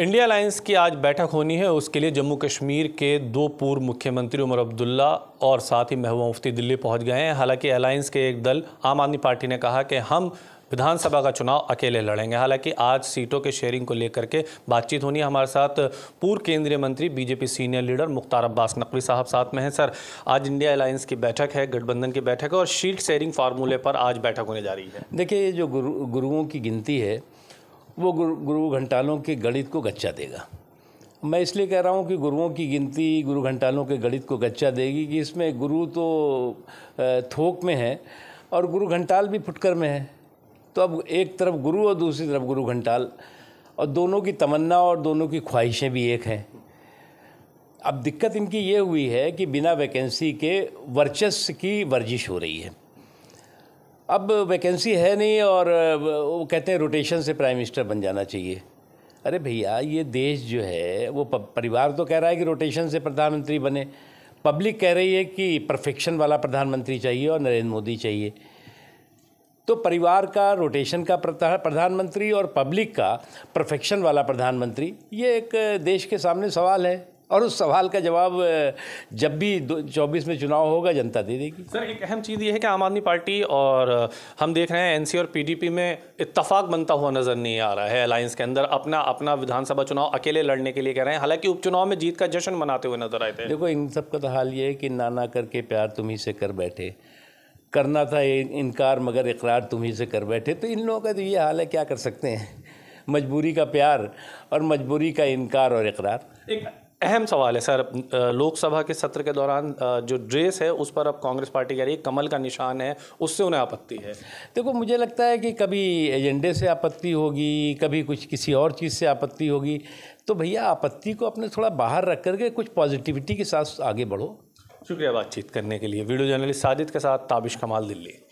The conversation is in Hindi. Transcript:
इंडिया अलायंस की आज बैठक होनी है उसके लिए जम्मू कश्मीर के दो पूर्व मुख्यमंत्री उमर अब्दुल्ला और साथ ही महबूबा मुफ्ती दिल्ली पहुंच गए हैं हालांकि अलायंस के एक दल आम आदमी पार्टी ने कहा कि हम विधानसभा का चुनाव अकेले लड़ेंगे हालांकि आज सीटों के शेयरिंग को लेकर के बातचीत होनी है हमारे साथ पूर्व केंद्रीय मंत्री BJP senior leader Mukhtar Abbas Naqvi साहब साथ में हैं सर आज इंडिया अलायंस की बैठक है गठबंधन की बैठक है और सीट शेयरिंग फार्मूले पर आज बैठक होने जा रही है देखिए जो गुरु गुरुओं की गिनती है वो गुरु गुरु घंटालों के गणित को गच्चा देगा मैं इसलिए कह रहा हूँ कि गुरुओं की गिनती गुरु घंटालों के गणित को गच्चा देगी कि इसमें गुरु तो थोक में है और गुरु घंटाल भी फुटकर में है तो अब एक तरफ गुरु और दूसरी तरफ गुरु घंटाल और दोनों की तमन्ना और दोनों की ख्वाहिशें भी एक हैं अब दिक्कत इनकी ये हुई है कि बिना वैकेंसी के वर्चस्व की वर्जिश हो रही है अब वैकेंसी है नहीं और वो कहते हैं रोटेशन से प्राइम मिनिस्टर बन जाना चाहिए अरे भैया ये देश जो है वो परिवार तो कह रहा है कि रोटेशन से प्रधानमंत्री बने पब्लिक कह रही है कि परफेक्शन वाला प्रधानमंत्री चाहिए और नरेंद्र मोदी चाहिए तो परिवार का रोटेशन का प्रधानमंत्री और पब्लिक का परफेक्शन वाला प्रधानमंत्री ये एक देश के सामने सवाल है और उस सवाल का जवाब जब भी चौबीस में चुनाव होगा जनता दे देगी सर एक अहम चीज़ ये है कि आम आदमी पार्टी और हम देख रहे हैं एनसी और पीडीपी में इतफाक बनता हुआ नज़र नहीं आ रहा है अलायंस के अंदर अपना अपना विधानसभा चुनाव अकेले लड़ने के लिए कह रहे हैं हालांकि उपचुनाव में जीत का जश्न मनाते हुए नजर आए थे देखो इन सब का तो हाल ये है कि नाना करके प्यार तुम्ही से कर बैठे करना था इनकार मगर इकरार तुम्ही से कर बैठे तो इन लोगों का तो ये हाल है क्या कर सकते हैं मजबूरी का प्यार और मजबूरी का इनकार और इकरार एक अहम सवाल है सर लोकसभा के सत्र के दौरान जो ड्रेस है उस पर अब कांग्रेस पार्टी कह रही है कमल का निशान है उससे उन्हें आपत्ति है देखो मुझे लगता है कि कभी एजेंडे से आपत्ति होगी कभी कुछ किसी और चीज़ से आपत्ति होगी तो भैया आपत्ति को अपने थोड़ा बाहर रख करके कुछ पॉजिटिविटी के साथ आगे बढ़ो शुक्रिया बातचीत करने के लिए वीडियो जर्नलिस्ट साजिद के साथ ताबिश कमाल दिल्ली